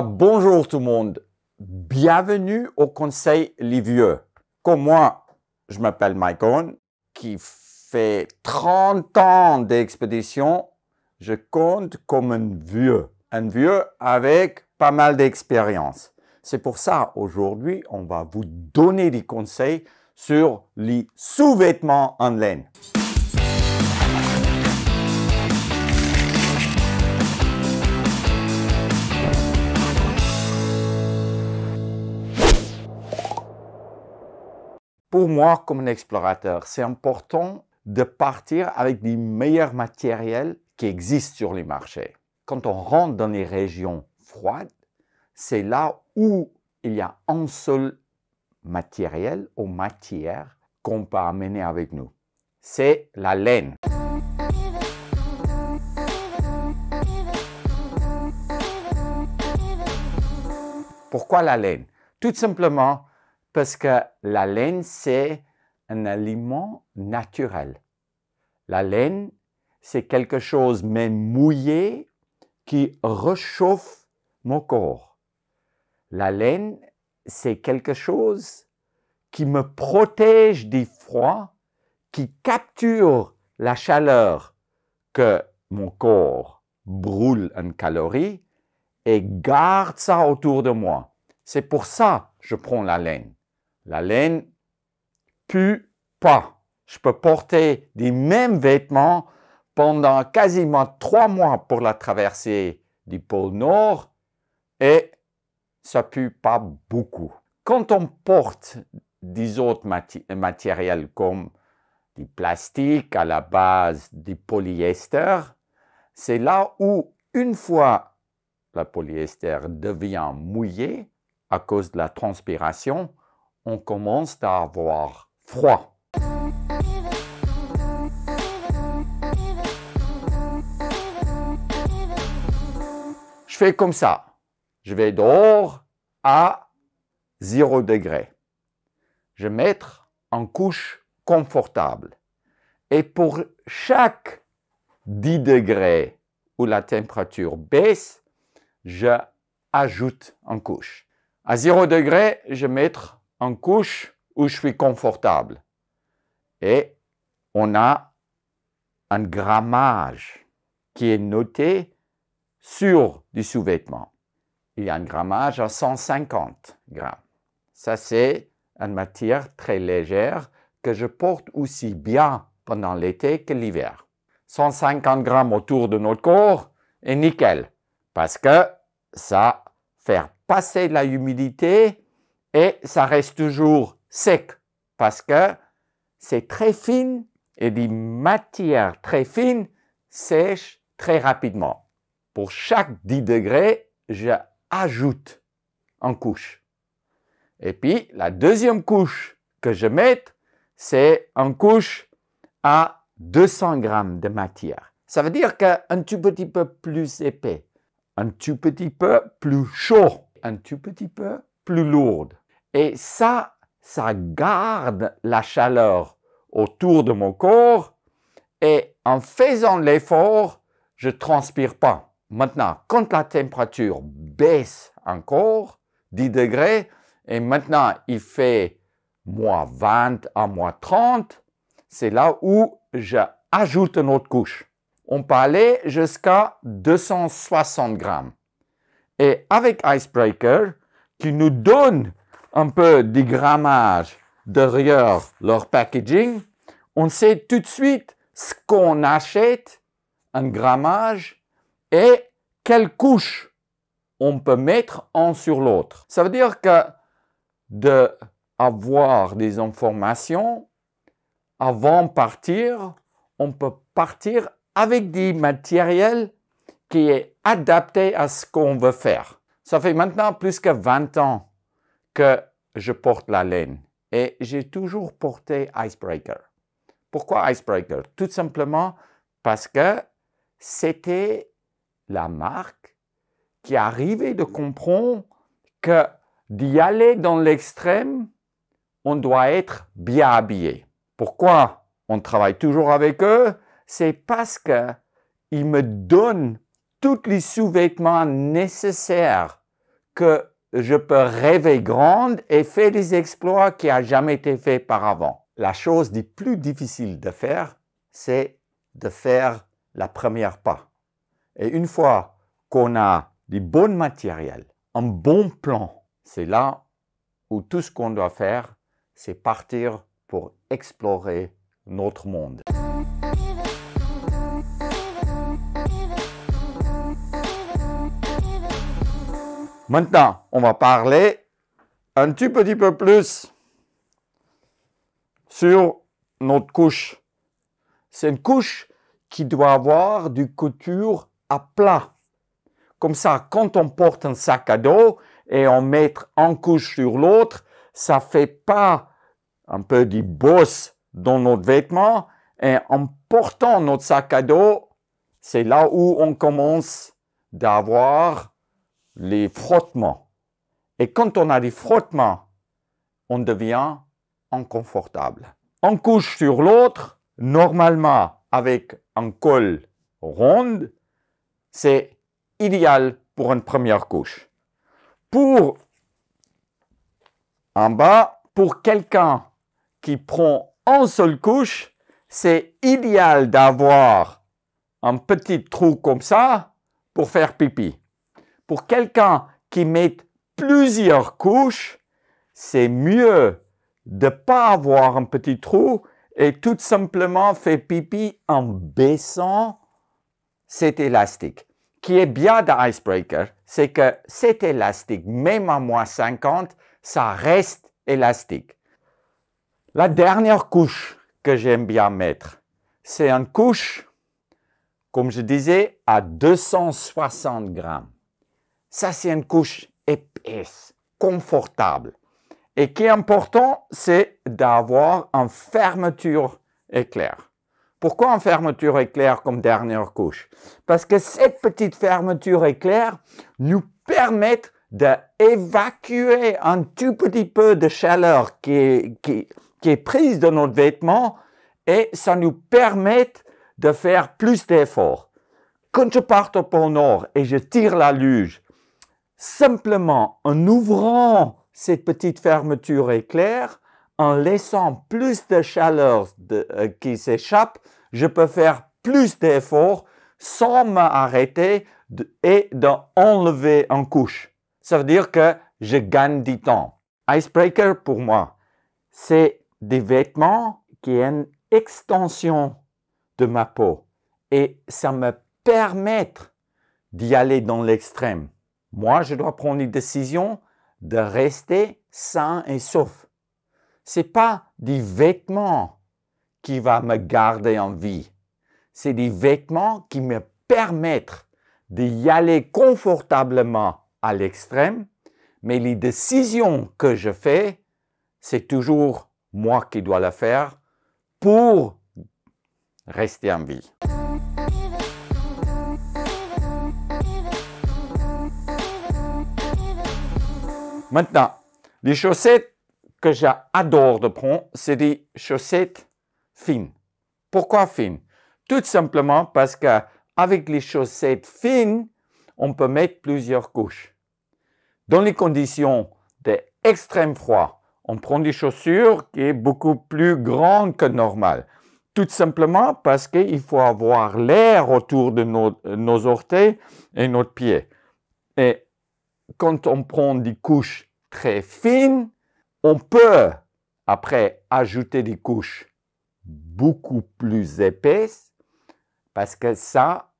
bonjour tout le monde. Bienvenue au Conseil vieux Comme moi, je m'appelle Mike qui fait 30 ans d'expédition. Je compte comme un vieux, un vieux avec pas mal d'expérience. C'est pour ça, aujourd'hui, on va vous donner des conseils sur les sous-vêtements en laine. Pour moi, comme un explorateur, c'est important de partir avec les meilleurs matériels qui existent sur les marchés. Quand on rentre dans les régions froides, c'est là où il y a un seul matériel ou matière qu'on peut amener avec nous. C'est la laine. Pourquoi la laine Tout simplement parce que la laine, c'est un aliment naturel. La laine, c'est quelque chose même mouillé qui réchauffe mon corps. La laine, c'est quelque chose qui me protège des froids, qui capture la chaleur que mon corps brûle en calories et garde ça autour de moi. C'est pour ça que je prends la laine. La laine pue pas. Je peux porter des mêmes vêtements pendant quasiment trois mois pour la traversée du pôle Nord et ça pue pas beaucoup. Quand on porte des autres matériels comme du plastique à la base du polyester, c'est là où une fois le polyester devient mouillé à cause de la transpiration, on commence à avoir froid. Je fais comme ça. Je vais dehors à 0 degré. Je mettre en couche confortable. Et pour chaque 10 degrés où la température baisse, je ajoute en couche. À 0 degré, je mettre en couche où je suis confortable. Et on a un grammage qui est noté sur du sous-vêtement. Il y a un grammage à 150 grammes. Ça, c'est une matière très légère que je porte aussi bien pendant l'été que l'hiver. 150 grammes autour de notre corps est nickel parce que ça fait passer la humidité et ça reste toujours sec parce que c'est très fin et des matières très fines sèchent très rapidement. Pour chaque 10 degrés, j'ajoute en couche. Et puis, la deuxième couche que je mets, c'est en couche à 200 grammes de matière. Ça veut dire qu'un tout petit peu plus épais, un tout petit peu plus chaud, un tout petit peu plus lourde. Et ça, ça garde la chaleur autour de mon corps et en faisant l'effort, je transpire pas. Maintenant, quand la température baisse encore, 10 degrés, et maintenant il fait moins 20 à moins 30, c'est là où j'ajoute une autre couche. On peut aller jusqu'à 260 grammes. Et avec Icebreaker, qui nous donne un peu du grammage derrière leur packaging, on sait tout de suite ce qu'on achète un grammage et quelle couche on peut mettre un sur l'autre. Ça veut dire que d'avoir des informations avant partir, on peut partir avec des matériels qui est adapté à ce qu'on veut faire. Ça fait maintenant plus que 20 ans que je porte la laine. Et j'ai toujours porté Icebreaker. Pourquoi Icebreaker Tout simplement parce que c'était la marque qui arrivait de comprendre que d'y aller dans l'extrême, on doit être bien habillé. Pourquoi on travaille toujours avec eux C'est parce qu'ils me donnent tous les sous-vêtements nécessaires que je peux rêver grande et faire des exploits qui n'ont jamais été faits par avant. La chose la plus difficile de faire, c'est de faire la première pas. Et une fois qu'on a du bon matériel, un bon plan, c'est là où tout ce qu'on doit faire, c'est partir pour explorer notre monde. Maintenant, on va parler un tout petit peu plus sur notre couche. C'est une couche qui doit avoir du couture à plat. Comme ça, quand on porte un sac à dos et on met en couche sur l'autre, ça fait pas un peu de boss dans notre vêtement. Et en portant notre sac à dos, c'est là où on commence d'avoir les frottements. Et quand on a des frottements, on devient inconfortable. On couche sur l'autre, normalement avec un col rond, c'est idéal pour une première couche. Pour en bas, pour quelqu'un qui prend une seule couche, c'est idéal d'avoir un petit trou comme ça pour faire pipi pour quelqu'un qui met plusieurs couches, c'est mieux de pas avoir un petit trou et tout simplement faire pipi en baissant cet élastique. Qui est bien d'Icebreaker, c'est que cet élastique, même à moins 50, ça reste élastique. La dernière couche que j'aime bien mettre, c'est une couche, comme je disais, à 260 grammes. Ça, c'est une couche épaisse, confortable. Et qui est important, c'est d'avoir une fermeture éclair. Pourquoi une fermeture éclair comme dernière couche Parce que cette petite fermeture éclair nous permet d'évacuer un tout petit peu de chaleur qui est, prise de notre vêtement et ça nous permet de faire plus d'efforts. Quand je pars au pôle Nord et je tire la luge, simplement en ouvrant cette petite fermeture éclair, en laissant plus de chaleur euh, qui s'échappe, je peux faire plus d'efforts sans m'arrêter et d'enlever en couche. Ça veut dire que je gagne du temps. Icebreaker pour moi, c'est des vêtements qui est une extension de ma peau et ça me permet d'y aller dans l'extrême. Moi, je dois prendre une décision de rester sain et sauf. C'est pas des vêtements qui va me garder en vie. C'est des vêtements qui me permettent d'y aller confortablement à l'extrême, mais les décisions que je fais, c'est toujours moi qui dois la faire pour rester en vie. Maintenant, les chaussettes que j'adore de prendre, c'est des chaussettes fines. Pourquoi fines? Tout simplement parce qu'avec les chaussettes fines, on peut mettre plusieurs couches. Dans les conditions d'extrême froid, on prend des chaussures qui est beaucoup plus grandes que normal. Tout simplement parce qu'il faut avoir l'air autour de nos, orteils et notre pied quand on prend des couches très fines, on peut après ajouter des couches beaucoup plus épaisses parce que ça,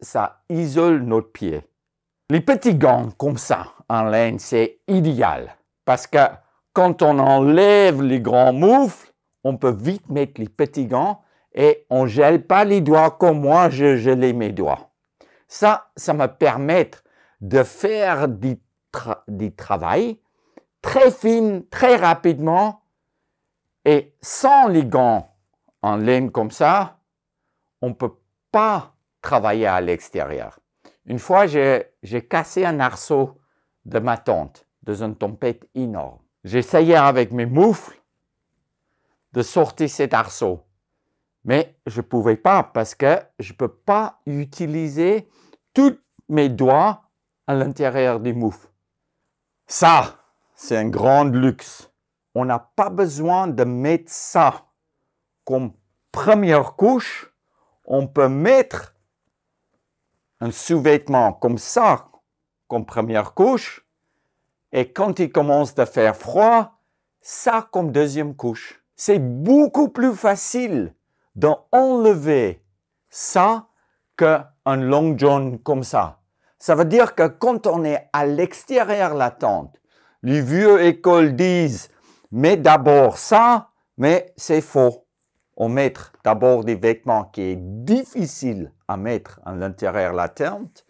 ça isole notre pied. Les petits gants comme ça en laine, c'est idéal parce que quand on enlève les grands moufles, on peut vite mettre les petits gants et on gèle pas les doigts comme moi je gelais mes doigts. Ça, ça me permet de faire du, travail très fin, très rapidement, et sans les gants en laine comme ça, on ne peut pas travailler à l'extérieur. Une fois, j'ai cassé un arceau de ma tente dans une tempête énorme. J'essayais avec mes moufles de sortir cet arceau, mais je ne pouvais pas parce que je ne peux pas utiliser tous mes doigts à l'intérieur du mouf. Ça, c'est un grand luxe. On n'a pas besoin de mettre ça comme première couche. On peut mettre un sous-vêtement comme ça, comme première couche. Et quand il commence à faire froid, ça comme deuxième couche. C'est beaucoup plus facile d'enlever ça qu'un long john comme ça. Ça veut dire que quand on est à l'extérieur de la tente, les vieux écoles disent, mais d'abord ça, mais c'est faux. On met d'abord des vêtements qui est difficile à mettre à l'intérieur de la tente,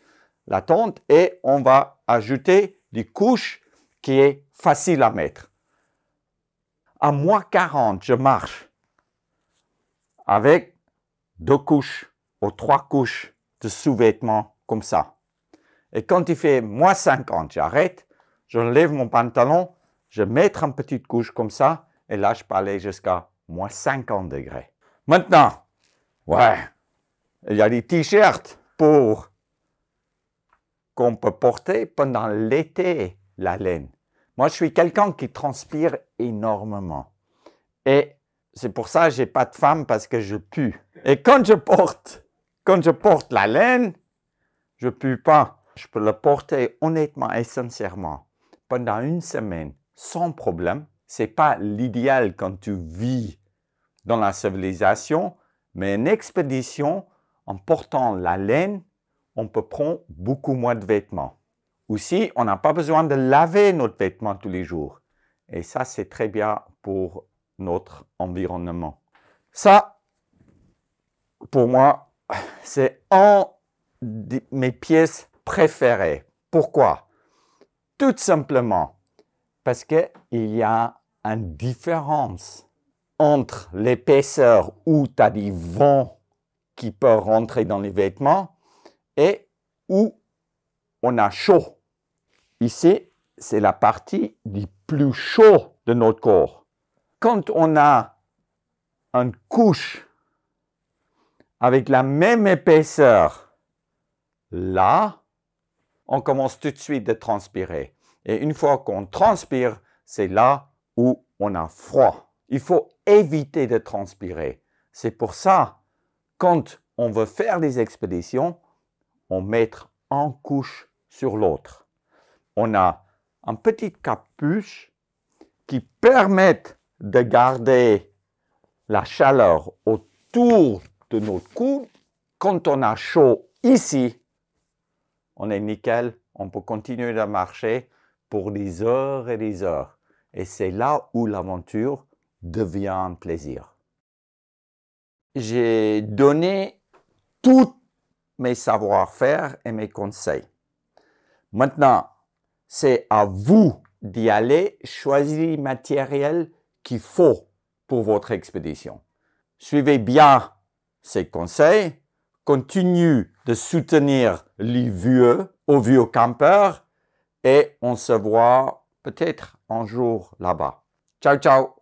la tente, et on va ajouter des couches qui est facile à mettre. À moins 40, je marche avec deux couches ou trois couches de sous-vêtements comme ça. Et quand il fait moins 50, j'arrête, je lève mon pantalon, je mets une petite couche comme ça, et là, je peux aller jusqu'à moins 50 degrés. Maintenant, ouais, il y a des t-shirts pour qu'on peut porter pendant l'été, la laine. Moi, je suis quelqu'un qui transpire énormément. Et c'est pour ça que j'ai pas de femme parce que je pue. Et quand je porte, quand je porte la laine, je pue pas. Je peux le porter honnêtement et sincèrement pendant une semaine sans problème. C'est pas l'idéal quand tu vis dans la civilisation, mais une expédition en portant la laine, on peut prendre beaucoup moins de vêtements. Aussi, on n'a pas besoin de laver notre vêtements tous les jours. Et ça, c'est très bien pour notre environnement. Ça, pour moi, c'est un de mes pièces préféré Pourquoi Tout simplement parce qu'il y a une différence entre l'épaisseur où tu as du vent qui peut rentrer dans les vêtements et où on a chaud. Ici, c'est la partie du plus chaud de notre corps. Quand on a une couche avec la même épaisseur, là, on commence tout de suite de transpirer. Et une fois qu'on transpire, c'est là où on a froid. Il faut éviter de transpirer. C'est pour ça, quand on veut faire des expéditions, on met en couche sur l'autre. On a un petit capuche qui permet de garder la chaleur autour de notre cou. Quand on a chaud ici, on est nickel, on peut continuer de marcher pour des heures et des heures. Et c'est là où l'aventure devient un plaisir. J'ai donné tous mes savoir-faire et mes conseils. Maintenant, c'est à vous d'y aller, Choisissez le matériel qu'il faut pour votre expédition. Suivez bien ces conseils continue de soutenir les vieux aux vieux campeurs et on se voit peut-être un jour là-bas. Ciao, ciao